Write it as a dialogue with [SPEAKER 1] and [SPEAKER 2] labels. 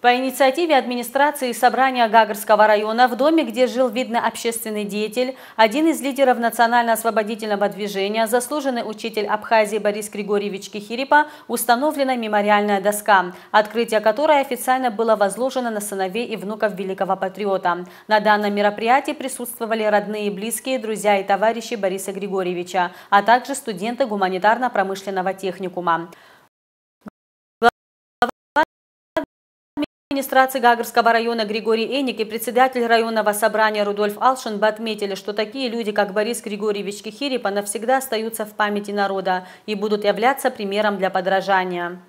[SPEAKER 1] По инициативе администрации собрания Гагарского района в доме, где жил видный общественный деятель, один из лидеров национально-освободительного движения, заслуженный учитель Абхазии Борис Григорьевич Кихирипа, установлена мемориальная доска, открытие которой официально было возложено на сыновей и внуков великого патриота. На данном мероприятии присутствовали родные, близкие, друзья и товарищи Бориса Григорьевича, а также студенты гуманитарно-промышленного техникума. Администрации Гагарского района Григорий Эник и председатель районного собрания Рудольф Алшинба отметили, что такие люди, как Борис Григорьевич Кихирипа, навсегда остаются в памяти народа и будут являться примером для подражания.